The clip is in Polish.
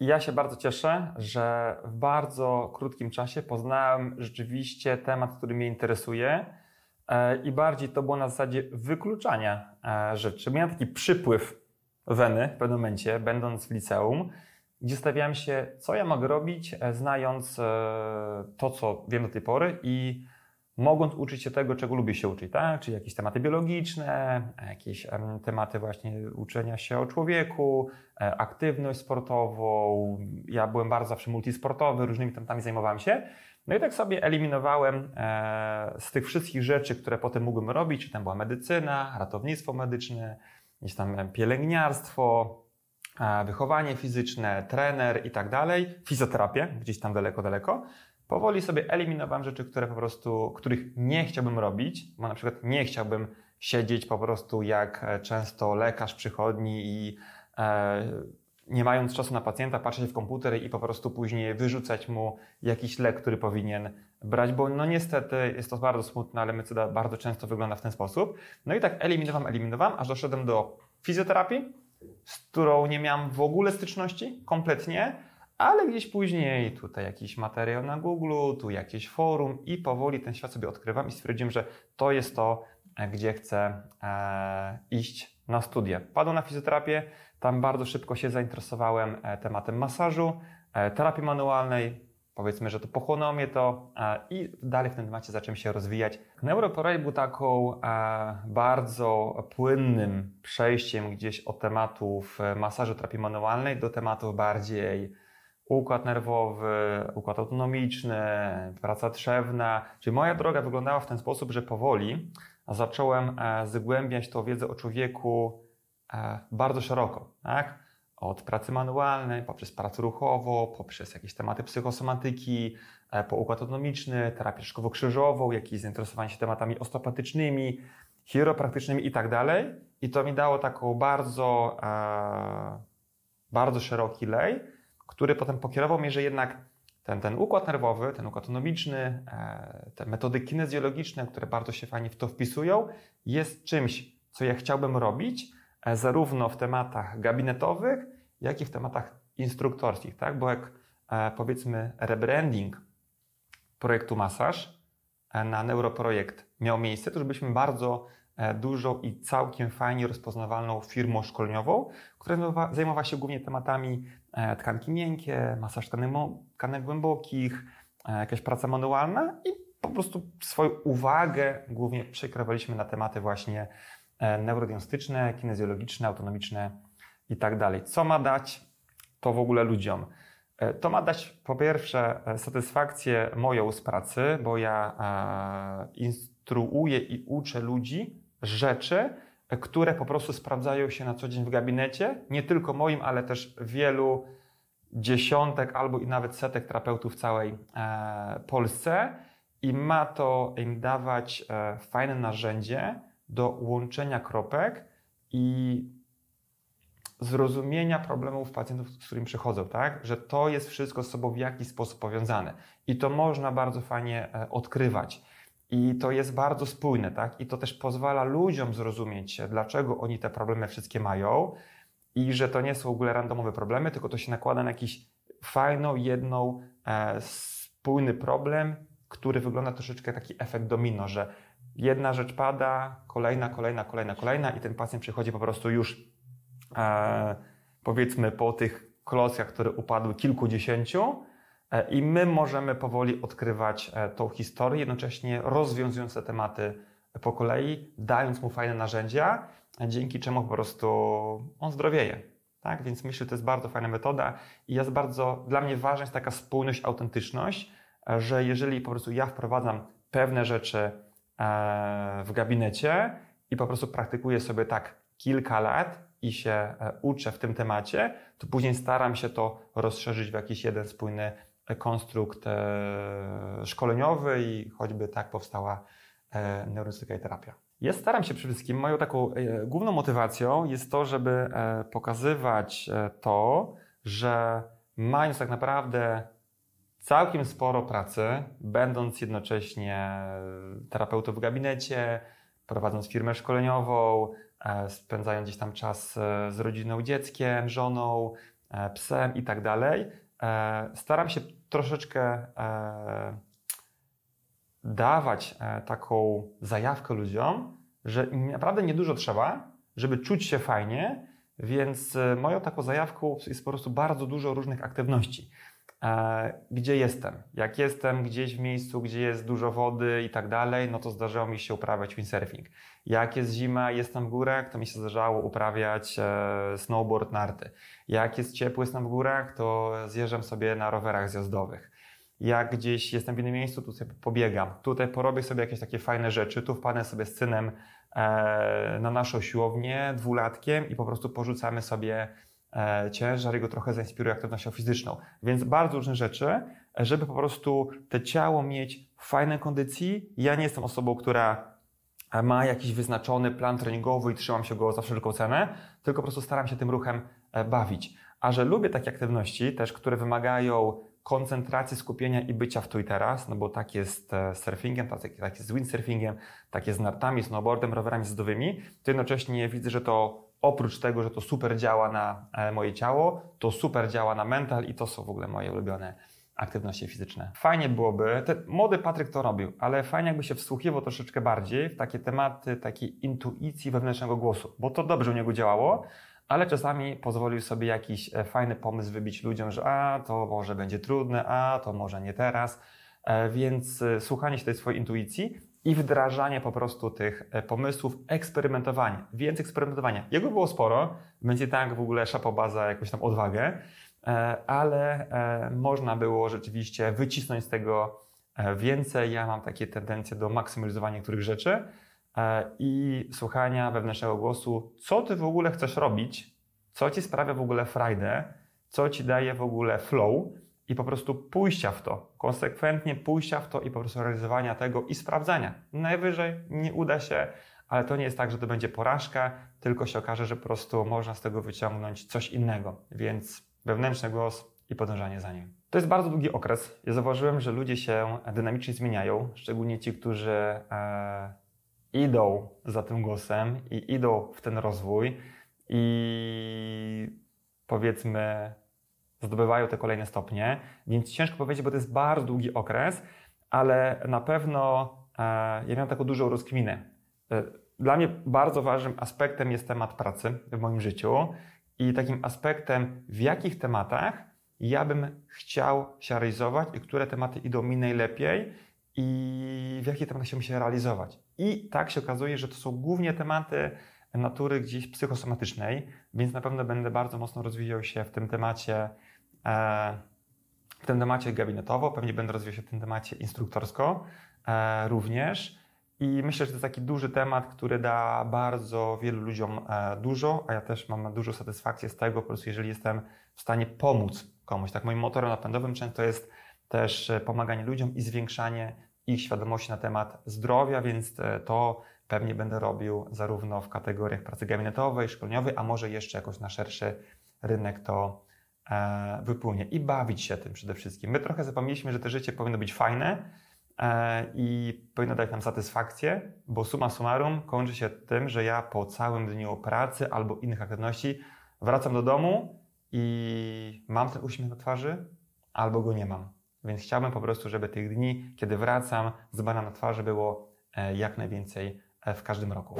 ja się bardzo cieszę, że w bardzo krótkim czasie poznałem rzeczywiście temat, który mnie interesuje e, i bardziej to było na zasadzie wykluczania e, rzeczy. Miałem taki przypływ weny w pewnym momencie, będąc w liceum, gdzie stawiałem się, co ja mogę robić, e, znając to, co wiem do tej pory i mogąc uczyć się tego, czego lubię się uczyć, tak? Czyli jakieś tematy biologiczne, jakieś tematy właśnie uczenia się o człowieku, e, aktywność sportową. Ja byłem bardzo zawsze multisportowy, różnymi tematami zajmowałem się. No i tak sobie eliminowałem e, z tych wszystkich rzeczy, które potem mógłbym robić, czy tam była medycyna, ratownictwo medyczne, gdzieś tam pielęgniarstwo, e, wychowanie fizyczne, trener i tak dalej, fizjoterapię, gdzieś tam daleko, daleko powoli sobie eliminowałem rzeczy, które po prostu, których nie chciałbym robić, bo na przykład nie chciałbym siedzieć po prostu jak e, często lekarz przychodni i e, nie mając czasu na pacjenta, patrzeć w komputer i po prostu później wyrzucać mu jakiś lek, który powinien brać, bo no niestety jest to bardzo smutne, ale medycyna bardzo często wygląda w ten sposób. No i tak eliminowałem, eliminowałem, aż doszedłem do fizjoterapii, z którą nie miałem w ogóle styczności, kompletnie ale gdzieś później tutaj jakiś materiał na Google, tu jakieś forum i powoli ten świat sobie odkrywam i stwierdziłem, że to jest to, gdzie chcę e, iść na studia. Padłem na fizjoterapię, tam bardzo szybko się zainteresowałem e, tematem masażu, e, terapii manualnej, powiedzmy, że to pochłonęło mnie to e, i dalej w tym temacie zacząłem się rozwijać. Neuroporaj był taką e, bardzo płynnym przejściem gdzieś od tematów e, masażu terapii manualnej do tematów bardziej układ nerwowy, układ autonomiczny, praca trzewna. Czyli moja droga wyglądała w ten sposób, że powoli zacząłem e, zgłębiać tą wiedzę o człowieku e, bardzo szeroko, tak? od pracy manualnej, poprzez pracę ruchową, poprzez jakieś tematy psychosomatyki, e, po układ autonomiczny, terapię szkowo-krzyżową, jakieś zainteresowanie się tematami osteopatycznymi, chiropraktycznymi i tak dalej. I to mi dało taką bardzo, bardzo szeroki lej, który potem pokierował mnie, że jednak ten, ten układ nerwowy, ten układ autonomiczny, e, te metody kinezjologiczne, które bardzo się fajnie w to wpisują, jest czymś, co ja chciałbym robić, e, zarówno w tematach gabinetowych, jak i w tematach instruktorskich, tak? Bo jak e, powiedzmy rebranding projektu masaż na neuroprojekt miał miejsce, to już byśmy bardzo E, dużą i całkiem fajnie rozpoznawalną firmą szkoleniową, która zajmowała, się głównie tematami e, tkanki miękkie, masaż tkanek głębokich, e, jakaś praca manualna i po prostu swoją uwagę głównie przekrawaliśmy na tematy właśnie neurodiagnostyczne, kinezjologiczne, autonomiczne i tak dalej. Co ma dać to w ogóle ludziom? To ma dać po pierwsze satysfakcję moją z pracy, bo ja instruuję i uczę ludzi rzeczy, które po prostu sprawdzają się na co dzień w gabinecie, nie tylko moim, ale też wielu dziesiątek albo i nawet setek terapeutów w całej e, Polsce i ma to im dawać e, fajne narzędzie do łączenia kropek i zrozumienia problemów pacjentów, z którymi przychodzą, tak? Że to jest wszystko z sobą w jakiś sposób powiązane. I to można bardzo fajnie e, odkrywać. I to jest bardzo spójne, tak? I to też pozwala ludziom zrozumieć, dlaczego oni te problemy wszystkie mają i że to nie są w ogóle randomowe problemy, tylko to się nakłada na jakiś fajną, jedną, e, spójny problem, który wygląda troszeczkę taki efekt domino, że jedna rzecz pada, kolejna, kolejna, kolejna, kolejna i ten pacjent przychodzi po prostu już e, powiedzmy po tych klockach, które upadły kilkudziesięciu, E, I my możemy powoli odkrywać e, tą historię, jednocześnie rozwiązując te tematy po kolei, dając mu fajne narzędzia, e, dzięki czemu po prostu on zdrowieje. Tak? Więc myślę, że to jest bardzo fajna metoda i jest bardzo, dla mnie ważna jest taka spójność, autentyczność, że jeżeli po prostu ja wprowadzam pewne rzeczy w gabinecie i po prostu praktykuję sobie tak kilka lat, i się uczę w tym temacie, to później staram się to rozszerzyć w jakiś jeden spójny konstrukt e, szkoleniowy i choćby tak powstała e, neurostyka i terapia. Ja staram się przede wszystkim, moją taką e, główną motywacją jest to, żeby pokazywać to, że mając tak naprawdę całkiem sporo pracy, będąc jednocześnie terapeutą w gabinecie, prowadząc firmę szkoleniową, spędzając gdzieś tam czas z rodziną, dzieckiem, żoną, psem i tak dalej, E, staram się troszeczkę e, dawać e, taką zajawkę ludziom, że naprawdę niedużo trzeba, żeby czuć się fajnie, więc moją taką zajawką jest po prostu bardzo dużo różnych aktywności. E, gdzie jestem. Jak jestem gdzieś w miejscu, gdzie jest dużo wody i tak dalej, no to zdarzało mi się uprawiać windsurfing. Jak jest zima, jestem w górach, to mi się zdarzało uprawiać e, snowboard narty. Jak jest ciepło, jestem w górach, to zjeżdżam sobie na rowerach zjazdowych. Jak gdzieś jestem w innym miejscu, to sobie pobiegam. Tutaj porobię sobie jakieś takie fajne rzeczy, tu wpadnę sobie z synem e, na naszą siłownię dwulatkiem i po prostu porzucamy sobie E, ciężar, jego trochę zainspiruje aktywnością fizyczną. Więc bardzo różne rzeczy, e, żeby po prostu te ciało mieć w fajnej kondycji. Ja nie jestem osobą, która e, ma jakiś wyznaczony plan treningowy i trzymam się go za wszelką cenę, tylko po prostu staram się tym ruchem bawić. A że lubię takie aktywności też, które wymagają koncentracji, skupienia i bycia w tu i teraz, no bo tak jest z surfingiem, tak, tak jest z windsurfingiem, tak jest z nartami, snowboardem, rowerami zdowymi, to jednocześnie widzę, że to oprócz tego, że to super działa na e, moje ciało, to super działa na mental i to są w ogóle moje ulubione aktywności fizyczne. Fajnie byłoby, ten młody Patryk to robił, ale fajnie jakby się wsłuchiwał troszeczkę bardziej w takie tematy takiej intuicji wewnętrznego głosu, bo to dobrze u niego działało, ale czasami pozwolił sobie jakiś e, fajny pomysł wybić ludziom, że a, to może będzie trudne, a, to może nie teraz, e, więc słuchanie się tej swojej intuicji i wdrażanie po prostu tych e, pomysłów, eksperymentowanie, więcej eksperymentowania. Jego było sporo, będzie tak w ogóle szapoba za jakąś tam odwagę, e, ale e, można było rzeczywiście wycisnąć z tego więcej. Ja mam takie tendencje do maksymalizowania niektórych rzeczy i słuchania wewnętrznego głosu, co ty w ogóle chcesz robić, co ci sprawia w ogóle frajdę, co ci daje w ogóle flow, i po prostu pójścia w to, konsekwentnie pójścia w to i po prostu realizowania tego i sprawdzania. Najwyżej nie uda się, ale to nie jest tak, że to będzie porażka, tylko się okaże, że po prostu można z tego wyciągnąć coś innego. Więc wewnętrzny głos i podążanie za nim. To jest bardzo długi okres. Ja zauważyłem, że ludzie się dynamicznie zmieniają, szczególnie ci, którzy e, idą za tym głosem i idą w ten rozwój i powiedzmy zdobywają te kolejne stopnie, więc ciężko powiedzieć, bo to jest bardzo długi okres, ale na pewno e, ja miałem taką dużą rozkminę. E, dla mnie bardzo ważnym aspektem jest temat pracy w moim życiu i takim aspektem, w jakich tematach ja bym chciał się realizować i które tematy idą mi najlepiej i w jakich tematach chciałbym się realizować. I tak się okazuje, że to są głównie tematy natury gdzieś psychosomatycznej, więc na pewno będę bardzo mocno rozwijał się w tym temacie, e, w tym temacie gabinetowo, pewnie będę rozwijał się w tym temacie instruktorsko e, również. I myślę, że to jest taki duży temat, który da bardzo wielu ludziom e, dużo, a ja też mam dużo satysfakcji z tego, po prostu jeżeli jestem w stanie pomóc komuś. Tak, moim motorem napędowym często jest też pomaganie ludziom i zwiększanie ich świadomości na temat zdrowia, więc to pewnie będę robił zarówno w kategoriach pracy gabinetowej, szkoleniowej, a może jeszcze jakoś na szerszy rynek to e, wypłynie. I bawić się tym przede wszystkim. My trochę zapomnieliśmy, że to życie powinno być fajne e, i powinno dać nam satysfakcję, bo suma summarum kończy się tym, że ja po całym dniu pracy albo innych aktywności wracam do domu i mam ten uśmiech na twarzy, albo go nie mam. Więc chciałbym po prostu, żeby tych dni, kiedy wracam z bana na twarzy, było e, jak najwięcej E, w każdym roku.